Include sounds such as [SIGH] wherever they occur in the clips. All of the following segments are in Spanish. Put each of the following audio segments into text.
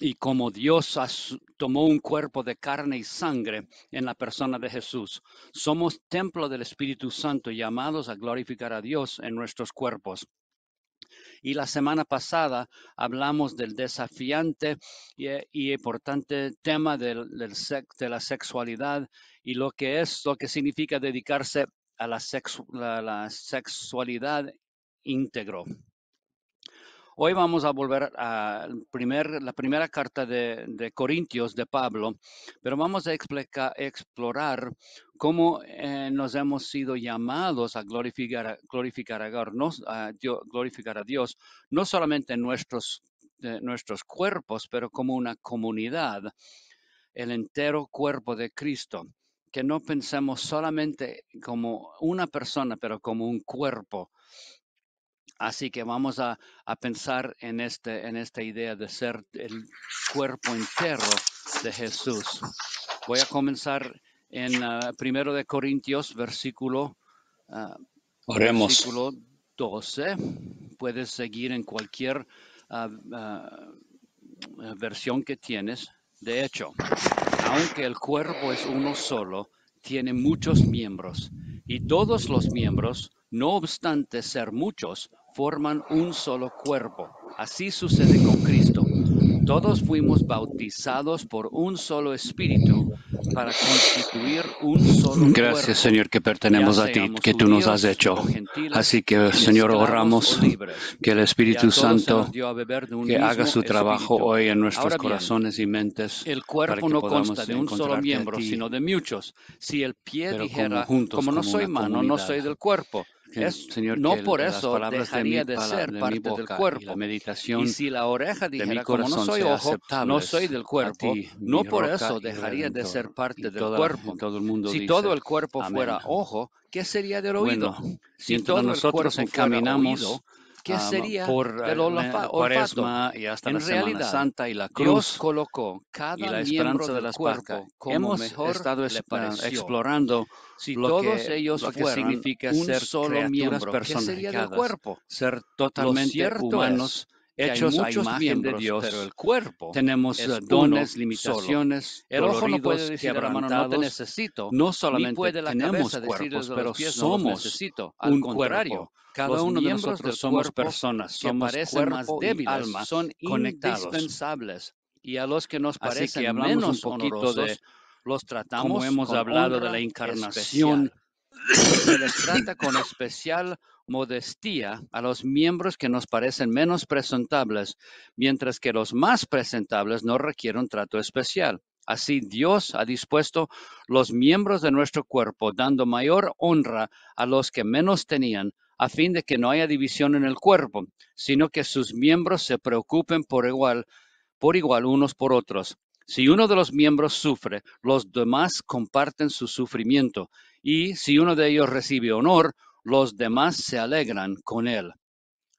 y como Dios tomó un cuerpo de carne y sangre en la persona de Jesús. Somos templo del Espíritu Santo llamados a glorificar a Dios en nuestros cuerpos. Y la semana pasada hablamos del desafiante y, importante tema de la sexualidad y lo que es, lo que significa dedicarse a la, la sexualidad íntegro. Hoy vamos a volver a la primera carta de, Corintios de Pablo, pero vamos a explorar cómo eh, nos hemos sido llamados a glorificar, a, Dios, no solamente nuestros, eh, nuestros cuerpos, pero como una comunidad, el entero cuerpo de Cristo que no pensemos solamente como una persona, pero como un cuerpo. Así que vamos a, pensar en, este, en esta idea de ser el cuerpo entero de Jesús. Voy a comenzar en 1 ah, de Corintios, versículo, 12. Ah, Puedes seguir en cualquier ah, versión que tienes. De hecho, aunque el cuerpo es uno solo, tiene muchos miembros y todos los miembros, no obstante ser muchos, forman un solo cuerpo. Así sucede con Cristo. Todos fuimos bautizados por un solo espíritu para constituir un solo cuerpo. Gracias, Señor, que pertenemos a ti, que tú nos has hecho. Así que, Señor, oramos que el Espíritu Santo que haga su trabajo hoy en nuestros corazones y mentes. El cuerpo no consta de un solo miembro, sino de muchos. Si el pie dijera, como, no soy mano, no soy del cuerpo no por eso dejaría de, ser parte del cuerpo. Y, si la oreja dijera, como no soy ojo, no soy del cuerpo, no por eso dejaría de ser parte del cuerpo. Todo el mundo si todo el cuerpo fuera ojo, ¿qué sería del oído? si todos nosotros encaminamos ¿Qué ah, sería por el eh, y hasta la Santa y la cruz colocó cada y la esperanza de las cuerpo como mejor estado ah, explorando si todos ellos lo ser solo miembro, ¿qué cuerpo? Ser totalmente humanos hechos hay muchos a imagen de Dios, pero el cuerpo tenemos es dones, limitaciones, el ojo no puede decir no te necesito, no solamente ni puede la tenemos cuerpos, pero pies, somos no Al un contrario, cada uno de nosotros somos personas, somos cuerpo más débiles, y alma, son indispensables y a los que nos parecen menos un poquito honorosos, de los tratamos como hemos hablado de la encarnación se les trata con especial modestia a los miembros que nos parecen menos presentables, mientras que los más presentables no requieren un trato especial. Así Dios ha dispuesto los miembros de nuestro cuerpo, dando mayor honra a los que menos tenían, a fin de que no haya división en el cuerpo, sino que sus miembros se preocupen por igual, por igual unos por otros. Si uno de los miembros sufre, los demás comparten su sufrimiento y si uno de ellos recibe honor, los demás se alegran con él.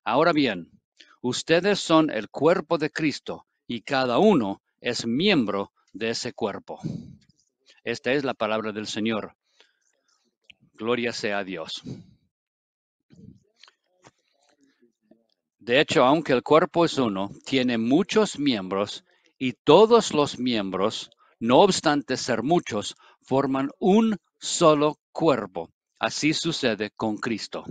Ahora bien, ustedes son el cuerpo de Cristo y cada uno es miembro de ese cuerpo. Esta es la palabra del Señor. Gloria sea a Dios. De hecho, aunque el cuerpo es uno, tiene muchos miembros y todos los miembros, no obstante ser muchos, forman un solo cuerpo. Así sucede con Cristo.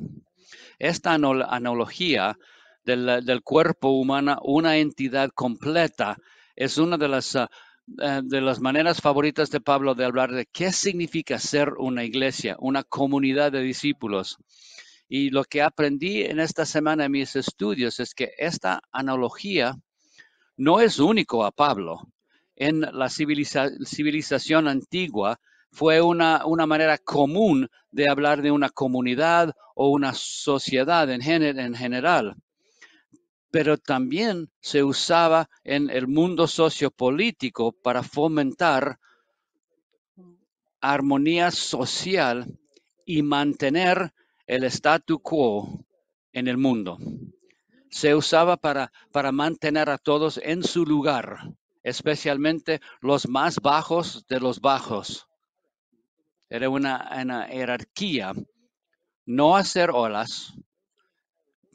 Esta analogía del, cuerpo humano, una entidad completa, es una de las, ah, eh, de las maneras favoritas de Pablo de hablar de qué significa ser una iglesia, una comunidad de discípulos. Y lo que aprendí en esta semana en mis estudios es que esta analogía no es único a Pablo. En la civilización antigua, fue una, manera común de hablar de una comunidad o una sociedad en, general. Pero también se usaba en el mundo sociopolítico para fomentar armonía social y mantener el statu quo en el mundo. Se usaba para mantener a todos en su lugar, especialmente los más bajos de los bajos. Era una, jerarquía. No hacer olas.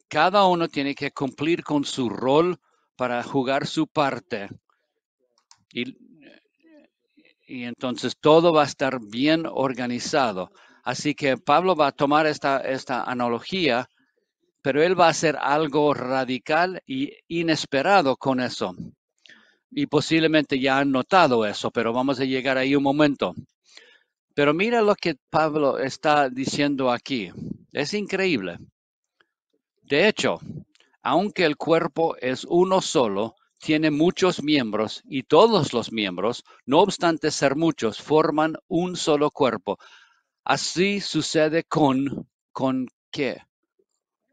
Cada uno tiene que cumplir con su rol para jugar su parte. Y, entonces todo va a estar bien organizado. Así que Pablo va a tomar esta, esta analogía, pero él va a hacer algo radical e inesperado con eso. Y posiblemente ya han notado eso, pero vamos a llegar ahí un momento. Pero mira lo que Pablo está diciendo aquí. Es increíble. De hecho, aunque el cuerpo es uno solo, tiene muchos miembros y todos los miembros, no obstante ser muchos, forman un solo cuerpo. Así sucede con, ¿con qué?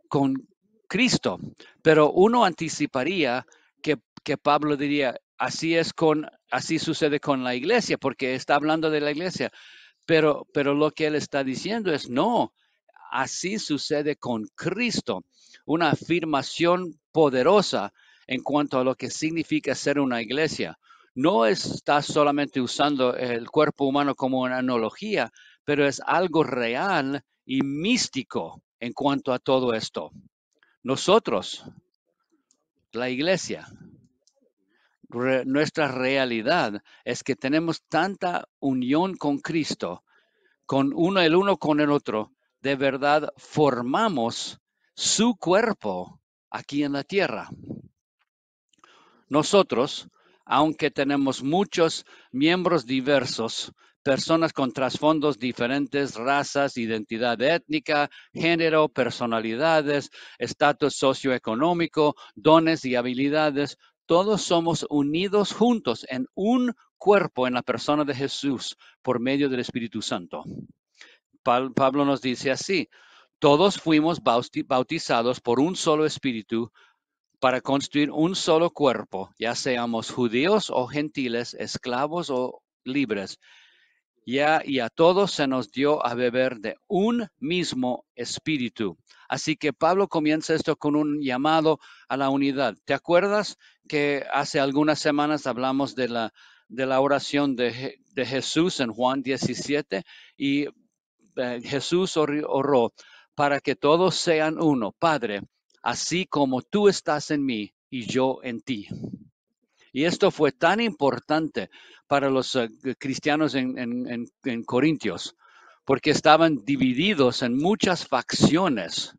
Con Cristo. Pero uno anticiparía que, que Pablo diría, así es con, así sucede con la iglesia, porque está hablando de la iglesia. Pero, lo que él está diciendo es, no, así sucede con Cristo. Una afirmación poderosa en cuanto a lo que significa ser una iglesia. No está solamente usando el cuerpo humano como una analogía, pero es algo real y místico en cuanto a todo esto. Nosotros, la iglesia, nuestra realidad es que tenemos tanta unión con Cristo, con uno el uno con el otro, de verdad formamos su cuerpo aquí en la tierra. Nosotros, aunque tenemos muchos miembros diversos, personas con trasfondos diferentes, razas, identidad étnica, género, personalidades, estatus socioeconómico, dones y habilidades, todos somos unidos juntos en un cuerpo en la persona de Jesús por medio del Espíritu Santo. Pablo nos dice así, todos fuimos bautizados por un solo espíritu para construir un solo cuerpo, ya seamos judíos o gentiles, esclavos o libres, ya y a todos se nos dio a beber de un mismo espíritu. Así que Pablo comienza esto con un llamado a la unidad. ¿Te acuerdas que hace algunas semanas hablamos de la, de la oración de, Jesús en Juan 17? Y eh, Jesús oró para que todos sean uno, Padre, así como tú estás en mí y yo en ti. Y esto fue tan importante para los eh, cristianos en, Corintios, porque estaban divididos en muchas facciones,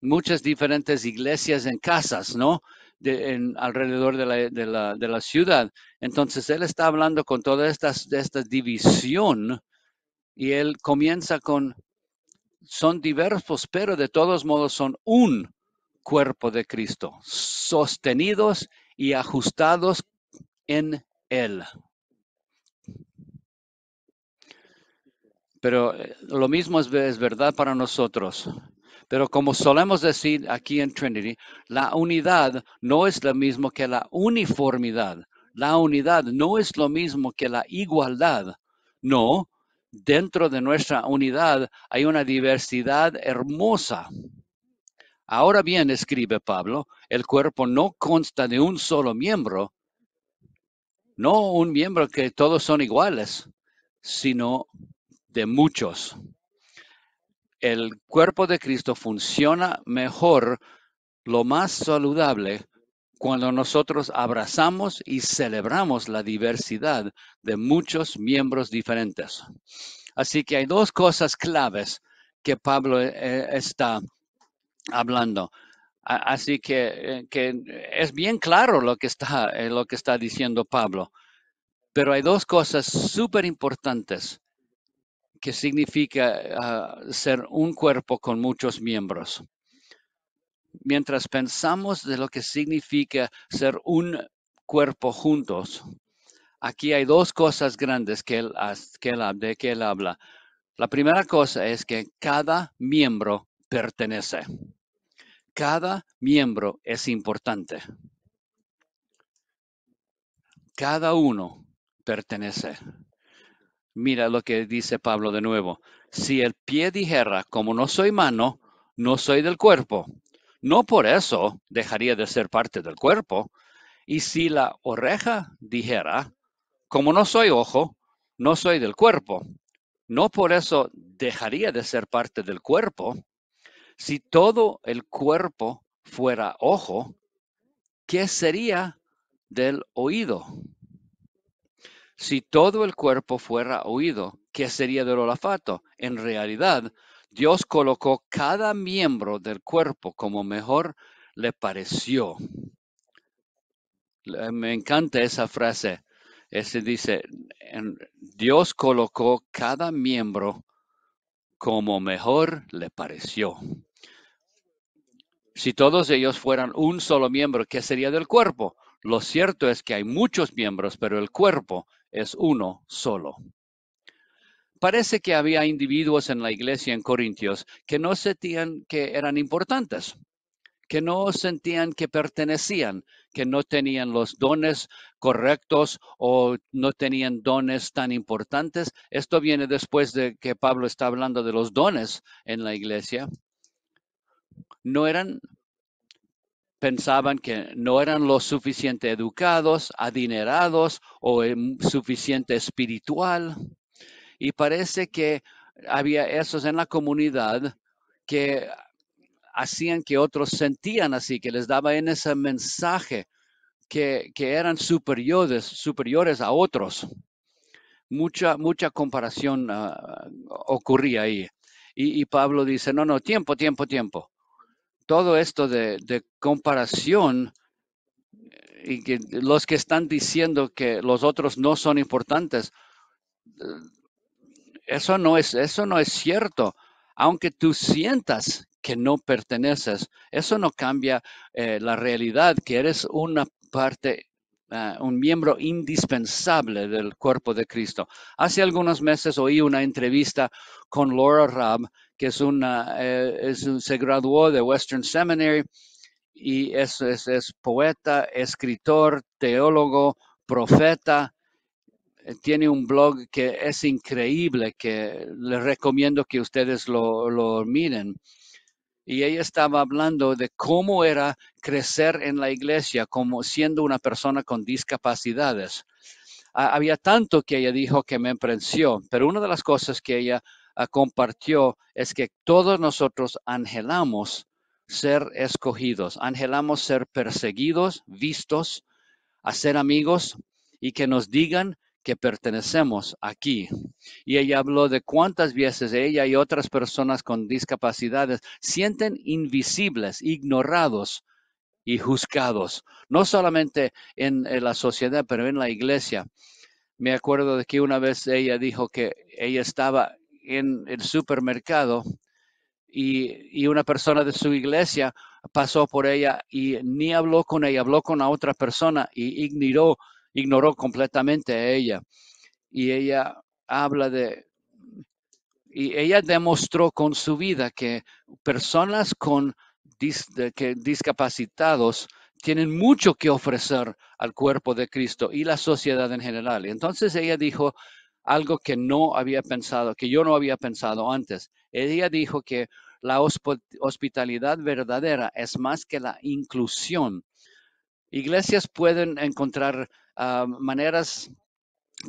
muchas diferentes iglesias en casas, ¿no? De, alrededor de la, ciudad. Entonces él está hablando con toda esta división y él comienza con, son diversos, pero de todos modos son un cuerpo de Cristo, sostenidos y ajustados en Él. Pero eh, lo mismo es, verdad para nosotros. Pero como solemos decir aquí en Trinity, la unidad no es lo mismo que la uniformidad. La unidad no es lo mismo que la igualdad. No, dentro de nuestra unidad hay una diversidad hermosa Ahora bien, escribe Pablo, el cuerpo no consta de un solo miembro, no un miembro que todos son iguales, sino de muchos. El cuerpo de Cristo funciona mejor, lo más saludable, cuando nosotros abrazamos y celebramos la diversidad de muchos miembros diferentes. Así que hay dos cosas claves que Pablo eh, eh, está hablando. Así eh, que, es bien claro lo que, está, eh, lo que está diciendo Pablo. Pero hay dos cosas súper importantes que significa ah, ser un cuerpo con muchos miembros. Mientras pensamos de lo que significa ser un cuerpo juntos, aquí hay dos cosas grandes que él, de que él habla. La primera cosa es que cada miembro pertenece. Cada miembro es importante. Cada uno pertenece. Mira lo que dice Pablo de nuevo. Si el pie dijera, como no soy mano, no soy del cuerpo, no por eso dejaría de ser parte del cuerpo. Y si la oreja dijera, como no soy ojo, no soy del cuerpo, no por eso dejaría de ser parte del cuerpo. Si todo el cuerpo fuera ojo, ¿qué sería del oído? Si todo el cuerpo fuera oído, ¿qué sería del olfato? En realidad, Dios colocó cada miembro del cuerpo como mejor le pareció. Me encanta esa frase. Ese dice, Dios colocó cada miembro como mejor le pareció. Si todos ellos fueran un solo miembro, ¿qué sería del cuerpo? Lo cierto es que hay muchos miembros, pero el cuerpo es uno solo. Parece que había individuos en la iglesia en Corintios que no sentían que eran importantes, que no sentían que pertenecían, que no tenían los dones correctos o no tenían dones tan importantes. Esto viene después de que Pablo está hablando de los dones en la iglesia. No eran, pensaban que no eran lo suficiente educados, adinerados o suficiente espiritual. Y parece que había esos en la comunidad que hacían que otros sentían así, que les daba en ese mensaje que, eran superiores, superiores a otros. Mucha, mucha comparación ah, ocurría ahí. Y, Pablo dice, no, no, tiempo, tiempo, tiempo. Todo esto de, de comparación eh, y que los que están diciendo que los otros no son importantes, eh, eso no es, eso no es cierto aunque tú sientas que no perteneces, eso no cambia eh, la realidad que eres una parte ah, un miembro indispensable del cuerpo de Cristo. Hace algunos meses oí una entrevista con Laura Rabb, que es una, eh, se graduó de Western Seminary y es poeta, escritor, teólogo, profeta, tiene un blog que es increíble, que les recomiendo que ustedes lo, miren. Y ella estaba hablando de cómo era crecer en la iglesia como siendo una persona con discapacidades. Había tanto que ella dijo que me impresionó, pero una de las cosas que ella ah, compartió es que todos nosotros angelamos ser escogidos, angelamos ser perseguidos, vistos, hacer amigos y que nos digan que pertenecemos aquí. Y ella habló de cuántas veces ella y otras personas con discapacidades sienten invisibles, ignorados y juzgados, no solamente en, la sociedad, pero en la iglesia. Me acuerdo de que una vez ella dijo que ella estaba en el supermercado y, y, una persona de su iglesia pasó por ella y ni habló con ella, habló con la otra persona y ignoró ignoró completamente a ella. Y ella habla de, y ella demostró con su vida que personas con que discapacitados tienen mucho que ofrecer al cuerpo de Cristo y la sociedad en general. Y Entonces ella dijo algo que no había pensado, que yo no había pensado antes. Ella dijo que la hospitalidad verdadera es más que la inclusión. Iglesias pueden encontrar maneras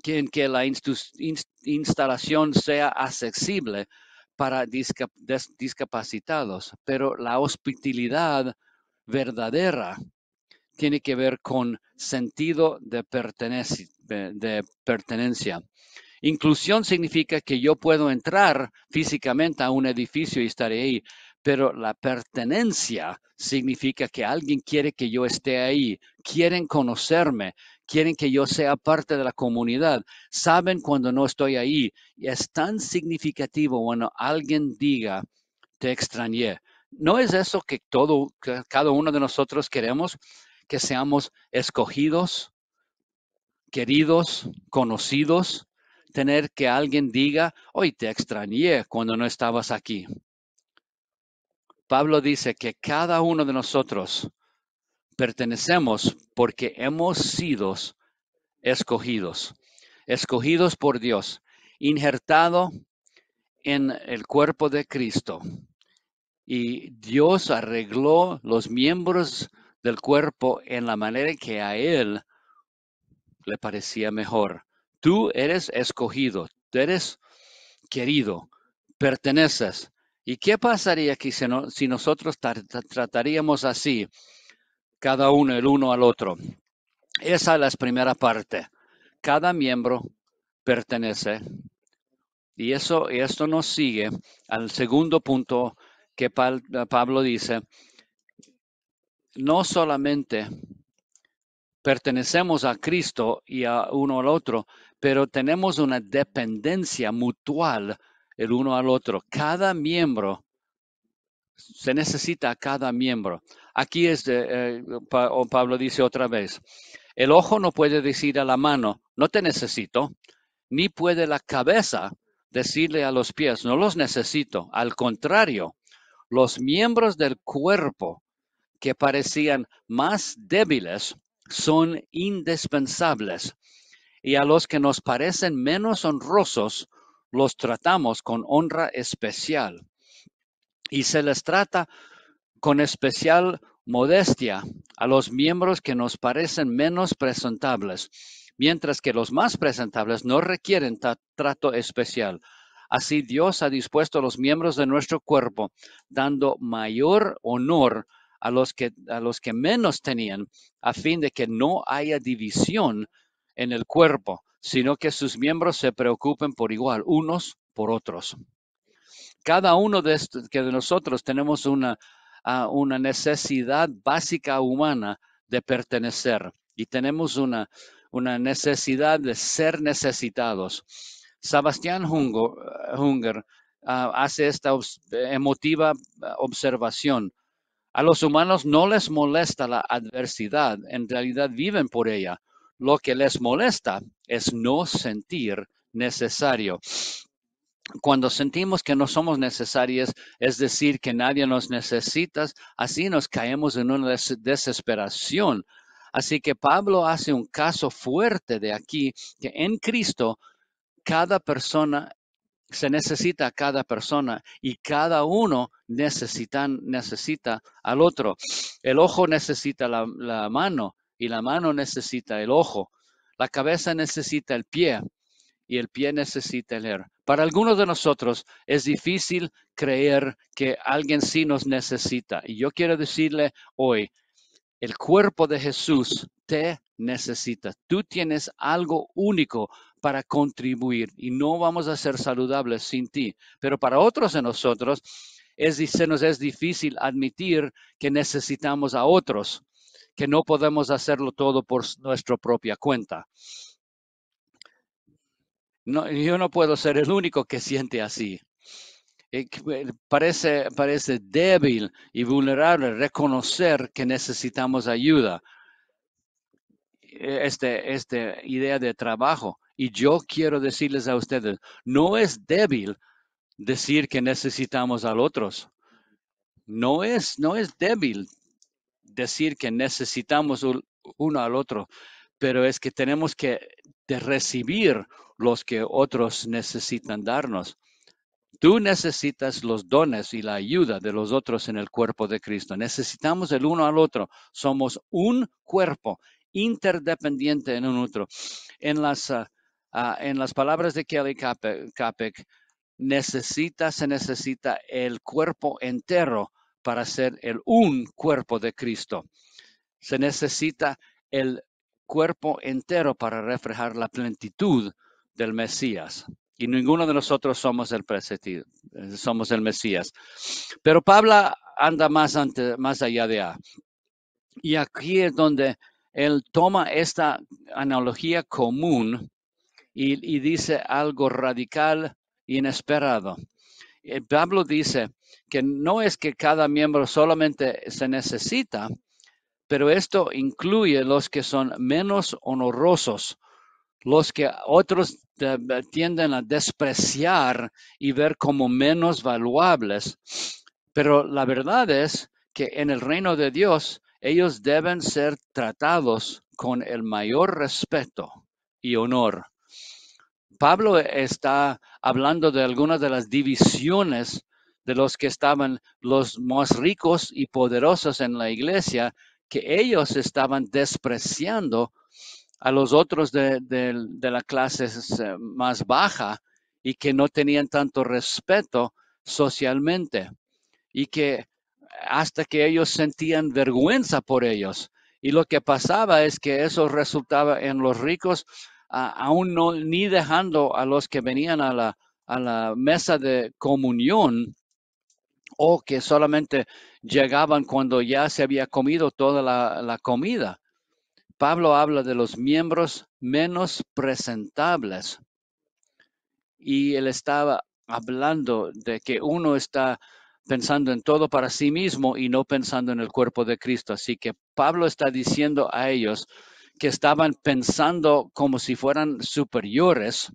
en que la instalación sea accesible para discapacitados, pero la hospitalidad verdadera tiene que ver con sentido de, de, pertenencia. Inclusión significa que yo puedo entrar físicamente a un edificio y estar ahí, pero la pertenencia significa que alguien quiere que yo esté ahí, quieren conocerme, quieren que yo sea parte de la comunidad, saben cuando no estoy ahí. Y es tan significativo cuando alguien diga, te extrañé. ¿No es eso que todo, cada uno de nosotros queremos? Que seamos escogidos, queridos, conocidos, tener que alguien diga, hoy te extrañé cuando no estabas aquí. Pablo dice que cada uno de nosotros pertenecemos porque hemos sido escogidos, escogidos por Dios, injertado en el cuerpo de Cristo. Y Dios arregló los miembros del cuerpo en la manera que a Él le parecía mejor. Tú eres escogido, tú eres querido, perteneces, ¿Y qué pasaría si, si nosotros trataríamos así, cada uno el uno al otro? Esa es la primera parte. Cada miembro pertenece. Y eso, esto nos sigue al segundo punto que Pablo dice. No solamente pertenecemos a Cristo y a uno al otro, pero tenemos una dependencia mutual el uno al otro. Cada miembro, se necesita a cada miembro. Aquí es, de, eh, eh, Pablo dice otra vez, el ojo no puede decir a la mano, no te necesito, ni puede la cabeza decirle a los pies, no los necesito. Al contrario, los miembros del cuerpo que parecían más débiles son indispensables y a los que nos parecen menos honrosos los tratamos con honra especial y se les trata con especial modestia a los miembros que nos parecen menos presentables, mientras que los más presentables no requieren trato especial. Así Dios ha dispuesto a los miembros de nuestro cuerpo, dando mayor honor a los que, a los que menos tenían, a fin de que no haya división en el cuerpo, sino que sus miembros se preocupen por igual, unos por otros. Cada uno de, que de nosotros tenemos una, ah, una necesidad básica humana de pertenecer y tenemos una, una necesidad de ser necesitados. Sebastián Hunger, eh, ah, hace esta emotiva ah, observación. A los humanos no les molesta la adversidad, en realidad viven por ella. Lo que les molesta es no sentir necesario. Cuando sentimos que no somos necesarios, es decir, que nadie nos necesita, así nos caemos en una desesperación. Así que Pablo hace un caso fuerte de aquí, que en Cristo cada persona se necesita a cada persona y cada uno necesita al otro. El ojo necesita la mano, y la mano necesita el ojo, la cabeza necesita el pie y el pie necesita el Para algunos de nosotros es difícil creer que alguien sí nos necesita. Y yo quiero decirle hoy, el cuerpo de Jesús te necesita. Tú tienes algo único para contribuir y no vamos a ser saludables sin ti. Pero para otros de nosotros es, se nos es difícil admitir que necesitamos a otros que no podemos hacerlo todo por nuestra propia cuenta. yo no puedo ser el único que siente así. Eh, eh, parece, parece débil y vulnerable reconocer que necesitamos ayuda. E, este, esta idea de trabajo. Y yo quiero decirles a ustedes, no es débil decir que necesitamos a otros. No es, no es débil decir que necesitamos uno al otro, pero es que tenemos que recibir los que otros necesitan darnos. Tú necesitas los dones y la ayuda de los otros en el cuerpo de Cristo. Necesitamos el uno al otro. Somos un cuerpo interdependiente en un otro. En las, ah, ah, en las palabras de Kelly Capek, necesita, se necesita el cuerpo entero para ser el un cuerpo de Cristo. Se necesita el cuerpo entero para reflejar la plenitud del Mesías. Y ninguno de nosotros somos el somos el Mesías. Pero Pablo anda más, ante, más allá de A. Y aquí es donde él toma esta analogía común y, dice algo radical, e inesperado. Eh, Pablo dice, que no es que cada miembro solamente se necesita, pero esto incluye los que son menos honorosos, los que otros eh, tienden a despreciar y ver como menos valuables. Pero la verdad es que en el reino de Dios ellos deben ser tratados con el mayor respeto y honor. Pablo está hablando de algunas de las divisiones de los que estaban los más ricos y poderosos en la iglesia, que ellos estaban despreciando a los otros de, la clase eh, más baja y que no tenían tanto respeto socialmente y que hasta que ellos sentían vergüenza por ellos. Y lo que pasaba es que eso resultaba en los ricos, aún no, ni dejando a los que venían a la, a la mesa de comunión, o que solamente llegaban cuando ya se había comido toda la, comida. Pablo habla de los miembros menos presentables y él estaba hablando de que uno está pensando en todo para sí mismo y no pensando en el cuerpo de Cristo. Así que Pablo está diciendo a ellos que estaban pensando como si fueran superiores.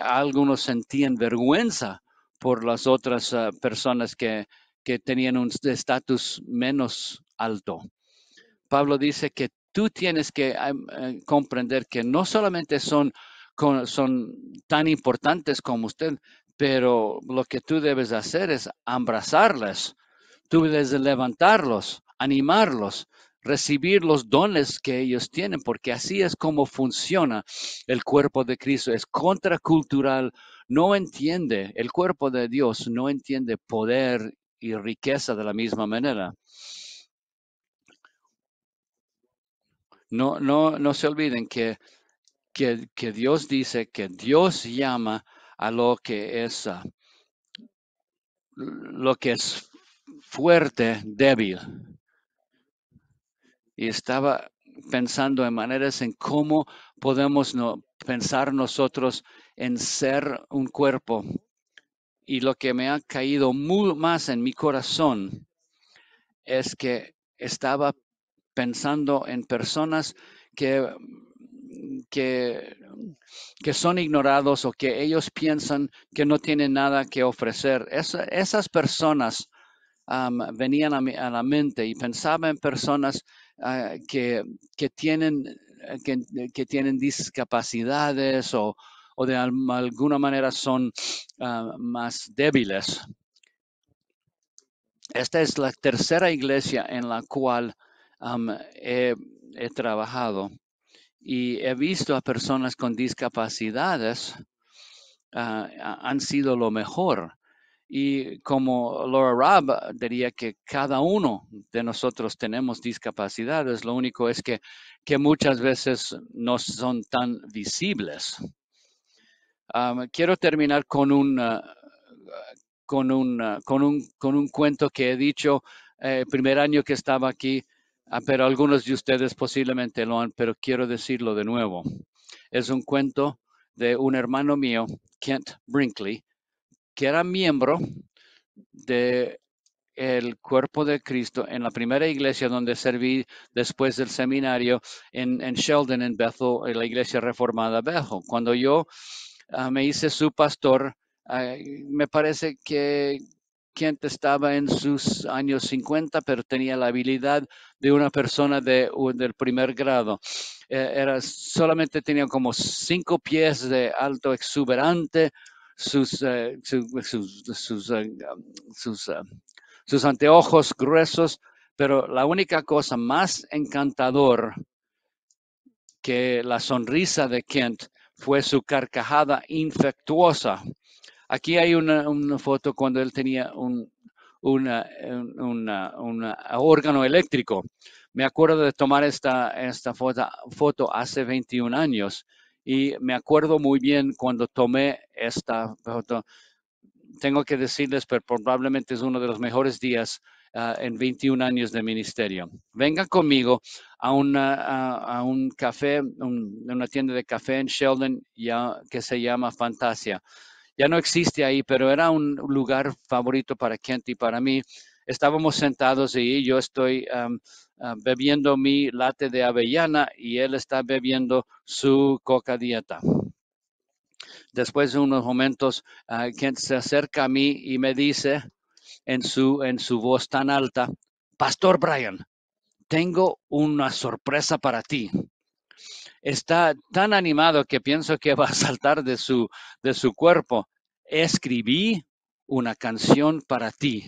Algunos sentían vergüenza por las otras ah, personas que, tenían un estatus menos alto. Pablo dice que tú tienes que ah, em, eh, comprender que no solamente son, son tan importantes como usted, pero lo que tú debes hacer es abrazarles, tú debes levantarlos, animarlos, recibir los dones que ellos tienen, porque así es como funciona el cuerpo de Cristo, es contracultural, no entiende, el cuerpo de Dios no entiende poder y riqueza de la misma manera. No, no, no se olviden que, que, que Dios dice que Dios llama a lo que es, ah, lo que es fuerte, débil. Y estaba pensando en maneras en cómo podemos no, pensar nosotros en ser un cuerpo. Y lo que me ha caído mucho más en mi corazón es que estaba pensando en personas que, que, que, son ignorados o que ellos piensan que no tienen nada que ofrecer. esas personas venían a, mi, a, la mente y pensaba en personas ah, que, que, tienen, que, tienen discapacidades o, o de alguna manera son ah, más débiles. Esta es la tercera iglesia en la cual he, trabajado y he visto a personas con discapacidades ah, han sido lo mejor. Y como Laura Rabb diría que cada uno de nosotros tenemos discapacidades, lo único es que, que muchas veces no son tan visibles quiero terminar con un, ah, ah, con, un, con, un, cuento que he dicho el eh, primer año que estaba aquí, ah, pero algunos de ustedes posiblemente lo han, pero quiero decirlo de nuevo. Es un cuento de un hermano mío, Kent Brinkley, que era miembro de cuerpo de Cristo en la primera iglesia donde serví después del seminario en, en Sheldon, en Bethel, en la iglesia reformada Bethel. Cuando yo Ah, me hice su pastor. me parece que Kent estaba en sus años 50, pero tenía la habilidad de una persona de, del primer grado. Eh, era, solamente tenía como cinco pies de alto exuberante, sus, eh, sus, sus, eh, sus anteojos gruesos, pero la única cosa más encantador que la sonrisa de Kent fue su carcajada infectuosa. Aquí hay una, foto cuando él tenía un, órgano eléctrico. Me acuerdo de tomar esta, foto, foto hace 21 años y me acuerdo muy bien cuando tomé esta foto. Tengo que decirles, pero probablemente es uno de los mejores días Ah, en 21 años de ministerio. venga conmigo a, una, a, un café, una tienda de café en Sheldon ya, que se llama Fantasia. Ya no existe ahí, pero era un lugar favorito para Kent y para mí. Estábamos sentados ahí, yo estoy ah, bebiendo mi latte de avellana y él está bebiendo su coca dieta. Después de unos momentos, ah, Kent se acerca a mí y me dice, en su, voz tan alta, Pastor Brian, tengo una sorpresa para ti. Está tan animado que pienso que va a saltar de su, de su cuerpo. Escribí una canción para ti.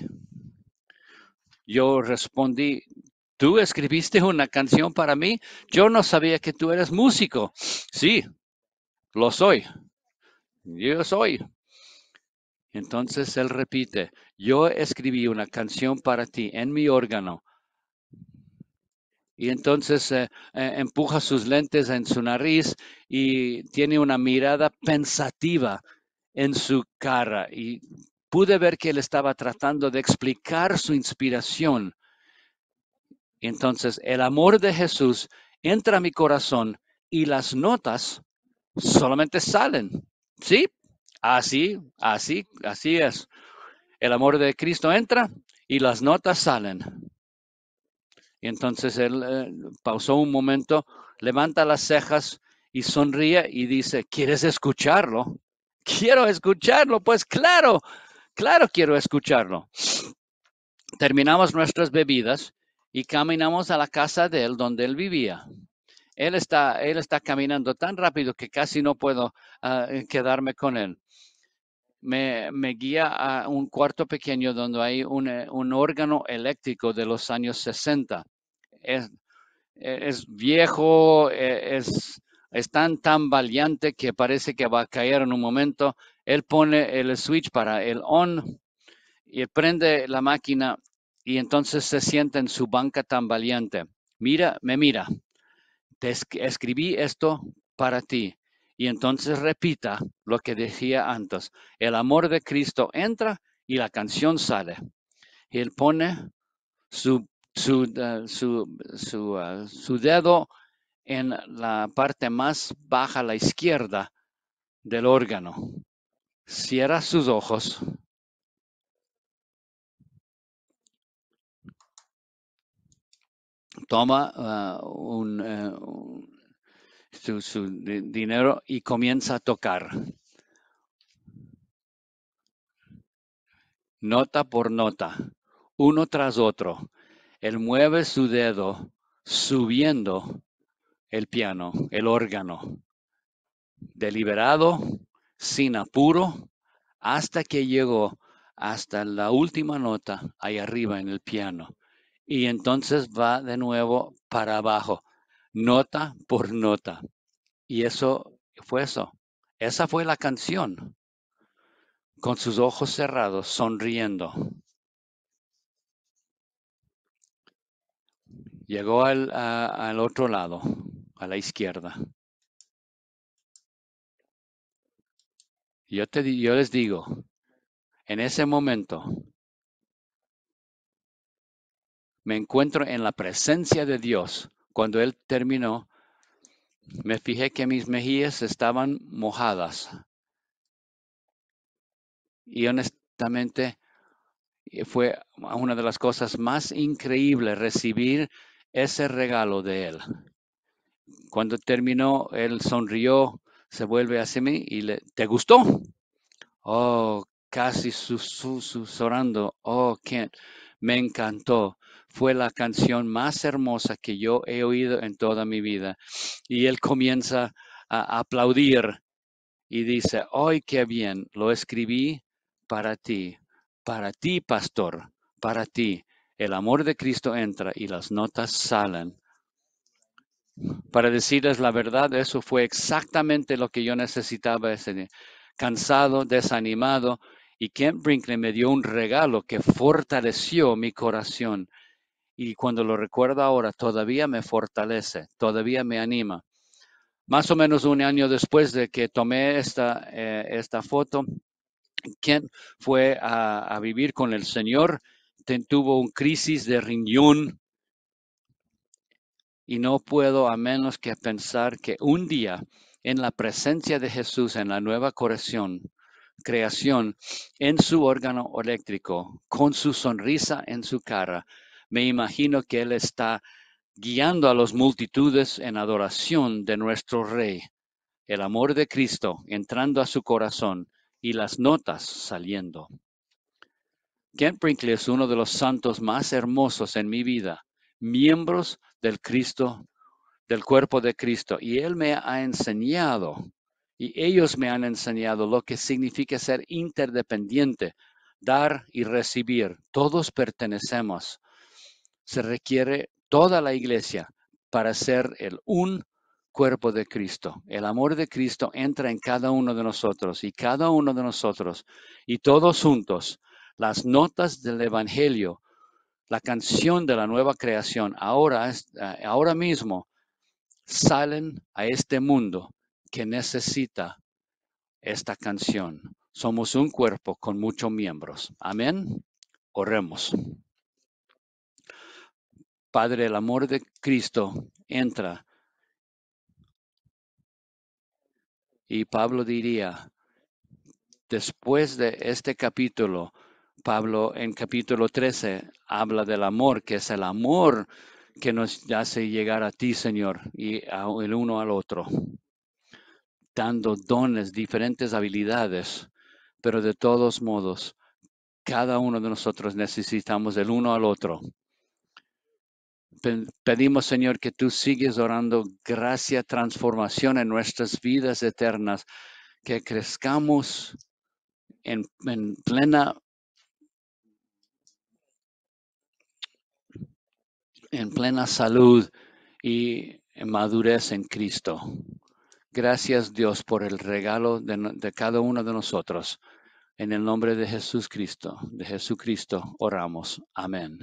Yo respondí, ¿tú escribiste una canción para mí? Yo no sabía que tú eres músico. Sí, lo soy. Yo soy. Entonces él repite, yo escribí una canción para ti en mi órgano. Y entonces eh, eh, empuja sus lentes en su nariz y tiene una mirada pensativa en su cara. Y pude ver que él estaba tratando de explicar su inspiración. Entonces el amor de Jesús entra a mi corazón y las notas solamente salen. Sí, Así, así, así es. El amor de Cristo entra y las notas salen. Y entonces él eh, pausó un momento, levanta las cejas y sonríe y dice, ¿quieres escucharlo? [LAUGHS] Quiero escucharlo, pues claro, claro quiero escucharlo. Terminamos nuestras bebidas y caminamos a la casa de él donde él vivía. Él está, él está caminando tan rápido que casi no puedo ah, eh, quedarme con él me, guía a un cuarto pequeño donde hay un, eh, órgano eléctrico de los años 60. Eh, es, viejo, eh, es, tan tambaleante que parece que va a caer en un momento. Él pone el switch para el on y prende la máquina y entonces se sienta en su banca tambaleante. Mira, me mira. Te escribí esto para ti y entonces repita lo que decía antes. El amor de Cristo entra y la canción sale. Y él pone su, eh, eh, dedo en la parte más baja a la izquierda del órgano. Cierra sus ojos. Toma eh, un, su, dinero y comienza a tocar. Nota por nota, uno tras otro. Él mueve su dedo subiendo el piano, el órgano, deliberado, sin apuro, hasta que llegó hasta la última nota ahí arriba en el piano. Y entonces va de nuevo para abajo nota por nota. Y eso fue eso. Esa fue la canción. Con sus ojos cerrados, sonriendo. Llegó al, otro lado, a la izquierda. Yo, te, yo les digo, en ese momento, me encuentro en la presencia de Dios cuando él terminó, me fijé que mis mejillas estaban mojadas. Y honestamente, eh, fue una de las cosas más increíbles recibir ese regalo de él. Cuando terminó, él sonrió, se vuelve hacia mí y le, ¿te gustó? Oh, casi susurrando, oh, Kent, me encantó fue la canción más hermosa que yo he oído en toda mi vida. Y él comienza a aplaudir y dice, hoy qué bien, lo escribí para ti, para ti, pastor, para ti. El amor de Cristo entra y las notas salen. Para decirles la verdad, eso fue exactamente lo que yo necesitaba ese día. Cansado, desanimado, y Kent Brinkley me dio un regalo que fortaleció mi corazón y cuando lo recuerdo ahora todavía me fortalece, todavía me anima. Más o menos un año después de que tomé esta, eh, esta foto, quien fue a, vivir con el Señor tuvo un crisis de riñón y no puedo a menos que pensar que un día en la presencia de Jesús en la nueva corrección, creación, en su órgano eléctrico, con su sonrisa en su cara, me imagino que Él está guiando a las multitudes en adoración de nuestro Rey, el amor de Cristo entrando a su corazón y las notas saliendo. Kent Brinkley es uno de los santos más hermosos en mi vida, miembros del Cristo, del cuerpo de Cristo, y él me ha enseñado, y ellos me han enseñado lo que significa ser interdependiente, dar y recibir. Todos pertenecemos se requiere toda la iglesia para ser el un cuerpo de Cristo. El amor de Cristo entra en cada uno de nosotros y cada uno de nosotros y todos juntos, las notas del Evangelio, la canción de la nueva creación, ahora, eh, ahora mismo salen a este mundo que necesita esta canción. Somos un cuerpo con muchos miembros. Amén. Oremos. Padre, el amor de Cristo entra. Y Pablo diría, después de este capítulo, Pablo en capítulo 13 habla del amor, que es el amor que nos hace llegar a ti, Señor, y el uno al otro, dando dones, diferentes habilidades, pero de todos modos, cada uno de nosotros necesitamos el uno al otro pedimos, Señor, que tú sigues orando gracia, transformación en nuestras vidas eternas, que crezcamos en, en plena en plena salud y madurez en Cristo. Gracias Dios por el regalo de, cada uno de nosotros. En el nombre de jesucristo de Jesucristo oramos. Amén.